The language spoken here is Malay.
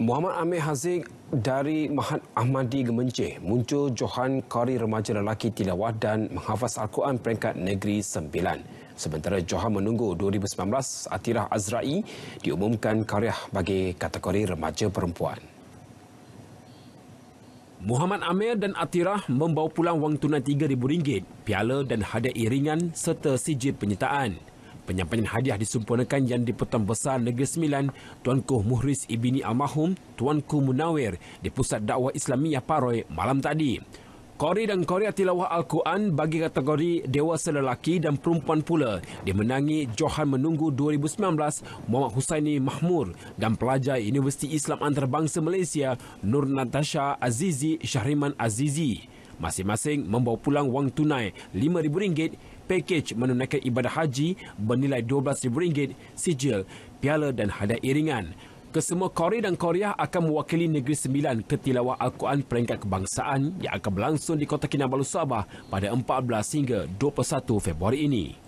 Muhammad Amir Haziq dari Mahat Ahmadi Gemencih muncul Johan Kari Remaja Lelaki Tilawah dan menghafaz Al-Quran peringkat Negeri Sembilan. Sementara Johan menunggu 2019, Atirah Azra'i diumumkan karya bagi kategori remaja perempuan. Muhammad Amir dan Atirah membawa pulang wang tunai RM3,000, piala dan hadiah iringan serta sijil penyertaan penyampaian hadiah disempurnakan yang di-Pertuan Besar Negeri Sembilan, Tuanku Muhriz Ibini Almarhum, Tuanku Munawir di Pusat Dakwah Islamiyah Paroi malam tadi. Kori dan Korea Tilawah Al-Quran bagi kategori dewasa lelaki dan perempuan pula dimenangi Johan Menunggu 2019 Muhammad Husaini Mahmur dan pelajar Universiti Islam Antarabangsa Malaysia Nur Natasha Azizi Syahriman Azizi masing-masing membawa pulang wang tunai RM5,000 pakej menunaikan ibadah haji bernilai RM12,000 sijil, piala dan hadiah iringan. Kesemua Korea dan Korea akan mewakili Negeri Sembilan Ketilawah Al-Quran Peringkat Kebangsaan yang akan berlangsung di Kota Kinabalu Sabah pada 14 hingga 21 Februari ini.